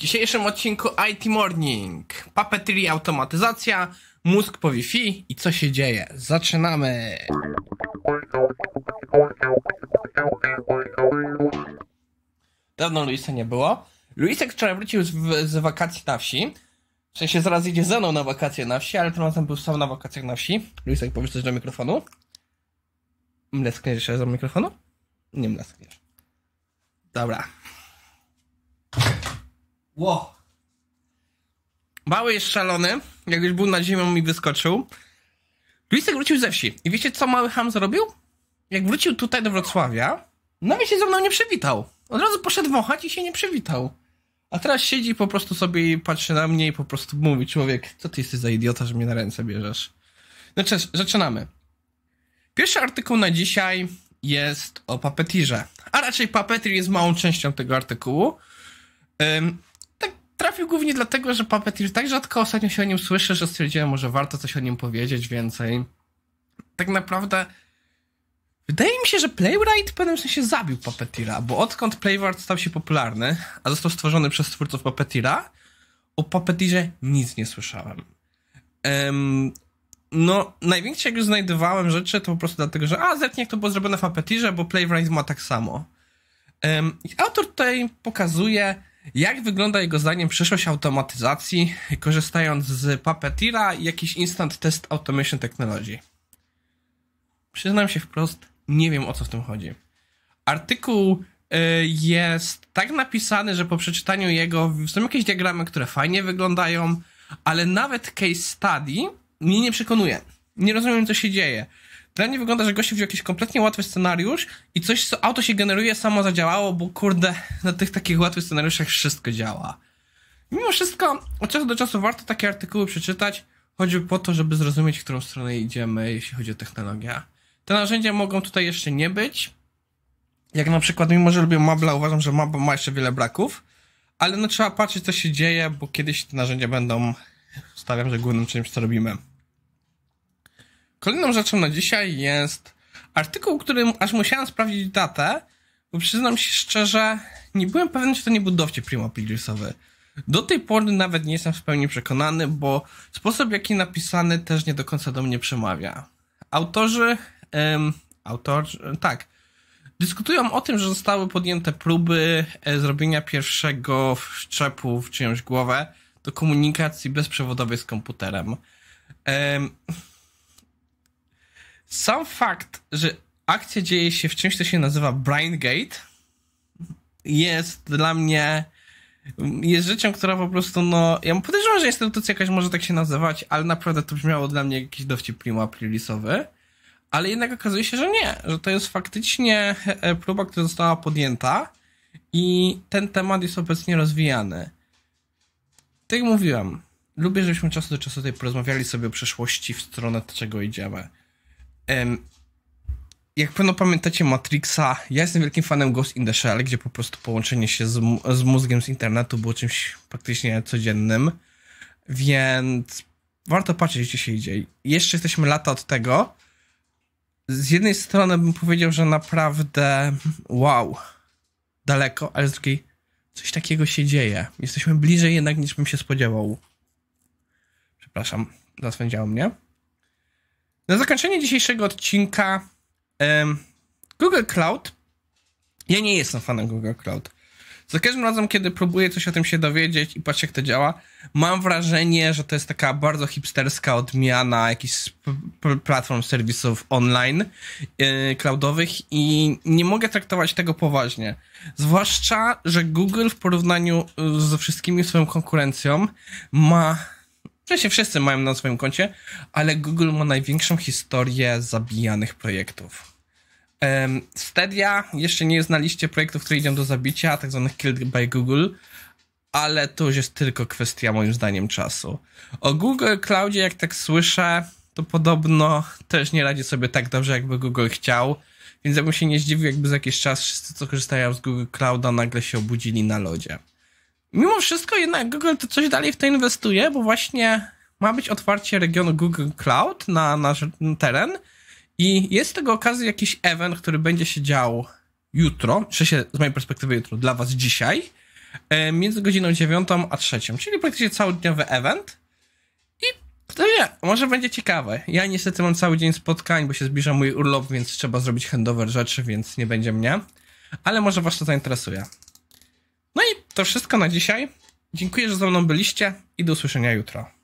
W dzisiejszym odcinku IT Morning. Puppetry, automatyzacja, mózg po Wi-Fi i co się dzieje. Zaczynamy! Dawno Luisa nie było. Luisek wczoraj wrócił z, z wakacji na wsi. W sensie zaraz idzie ze mną na wakacje na wsi, ale tym razem był sam na wakacjach na wsi. Luisek, powiesz coś do mikrofonu? Mleskniesz jeszcze do mikrofonu? Nie mleskniesz. Dobra. Wow. Mały jest szalony, jakbyś był na ziemią mi wyskoczył. Luisek wrócił ze wsi. I wiecie, co mały Ham zrobił? Jak wrócił tutaj do Wrocławia, nawet no się ze mną nie przywitał. Od razu poszedł wąchać i się nie przywitał. A teraz siedzi po prostu sobie i patrzy na mnie i po prostu mówi, człowiek, co ty jesteś za idiota, że mnie na ręce bierzesz. No cześć, zaczynamy. Pierwszy artykuł na dzisiaj jest o papetirze, a raczej papetir jest małą częścią tego artykułu trafił głównie dlatego, że Puppeteer tak rzadko ostatnio się o nim słyszy, że stwierdziłem, może warto coś o nim powiedzieć więcej. Tak naprawdę wydaje mi się, że Playwright w pewnym sensie zabił Puppeteera, bo odkąd Playwright stał się popularny, a został stworzony przez twórców Puppeteera, o Puppeteerze nic nie słyszałem. Um, no, największe jak już znajdowałem rzeczy, to po prostu dlatego, że a, zetnie jak to było zrobione w Puppeteerze, bo Playwright ma tak samo. Um, autor tutaj pokazuje jak wygląda jego zdaniem przyszłość automatyzacji, korzystając z Puppeteera i jakiś Instant Test Automation Technology? Przyznam się wprost, nie wiem o co w tym chodzi. Artykuł e, jest tak napisany, że po przeczytaniu jego są jakieś diagramy, które fajnie wyglądają, ale nawet case study mnie nie przekonuje. Nie rozumiem, co się dzieje względnie wygląda, że gości wziął jakiś kompletnie łatwy scenariusz i coś, co auto się generuje, samo zadziałało, bo kurde, na tych takich łatwych scenariuszach wszystko działa. Mimo wszystko, od czasu do czasu warto takie artykuły przeczytać, choćby po to, żeby zrozumieć, w którą stronę idziemy, jeśli chodzi o technologię. Te narzędzia mogą tutaj jeszcze nie być. Jak na przykład, mimo że lubię Mabla, uważam, że Mabla ma jeszcze wiele braków, ale no trzeba patrzeć, co się dzieje, bo kiedyś te narzędzia będą, stawiam, że głównym czymś, co robimy. Kolejną rzeczą na dzisiaj jest artykuł, którym aż musiałem sprawdzić datę, bo przyznam się szczerze, nie byłem pewien, czy to nie był dowcip primopilusowy. Do tej pory nawet nie jestem w pełni przekonany, bo sposób, jaki napisany, też nie do końca do mnie przemawia. Autorzy, ym, tak, dyskutują o tym, że zostały podjęte próby e, zrobienia pierwszego wszczepu w czyjąś głowę do komunikacji bezprzewodowej z komputerem. Ym, sam fakt, że akcja dzieje się w czymś, co się nazywa Brain Gate, jest dla mnie jest rzeczą, która po prostu, no, ja podejrzewam, że instytucja jakaś może tak się nazywać, ale naprawdę to brzmiało dla mnie jakiś dowcip primo aprilisowy, ale jednak okazuje się, że nie, że to jest faktycznie e, e, próba, która została podjęta i ten temat jest obecnie rozwijany. Tak jak mówiłem, lubię, żebyśmy czasu do czasu tutaj porozmawiali sobie o przeszłości, w stronę czego idziemy jak pewno pamiętacie Matrixa, ja jestem wielkim fanem Ghost in the Shell, gdzie po prostu połączenie się z, z mózgiem z internetu było czymś praktycznie codziennym, więc warto patrzeć, gdzie się idzie. Jeszcze jesteśmy lata od tego. Z jednej strony bym powiedział, że naprawdę wow, daleko, ale z drugiej coś takiego się dzieje. Jesteśmy bliżej jednak niż bym się spodziewał. Przepraszam, zaswędziało mnie. Na zakończenie dzisiejszego odcinka um, Google Cloud. Ja nie jestem fanem Google Cloud. Za każdym razem, kiedy próbuję coś o tym się dowiedzieć i patrzę, jak to działa, mam wrażenie, że to jest taka bardzo hipsterska odmiana jakichś platform serwisów online, yy, cloudowych i nie mogę traktować tego poważnie. Zwłaszcza, że Google w porównaniu e, ze wszystkimi swoją konkurencją ma Wcześniej wszyscy mają na swoim koncie, ale Google ma największą historię zabijanych projektów. Um, Stadia jeszcze nie jest na liście projektów, które idą do zabicia, tak zwanych killed by Google, ale to już jest tylko kwestia moim zdaniem czasu. O Google Cloudzie, jak tak słyszę, to podobno też nie radzi sobie tak dobrze, jakby Google chciał, więc ja bym się nie zdziwił, jakby za jakiś czas wszyscy, co korzystają z Google Clouda, nagle się obudzili na lodzie. Mimo wszystko jednak Google to coś dalej w to inwestuje, bo właśnie ma być otwarcie regionu Google Cloud na nasz teren i jest tego okazji jakiś event, który będzie się dział jutro, czy się z mojej perspektywy jutro, dla was dzisiaj, e, między godziną 9 a 3, czyli praktycznie całodniowy event. I kto wie, może będzie ciekawe. Ja niestety mam cały dzień spotkań, bo się zbliża mój urlop, więc trzeba zrobić handover rzeczy, więc nie będzie mnie. Ale może was to zainteresuje. No i to wszystko na dzisiaj. Dziękuję, że ze mną byliście i do usłyszenia jutro.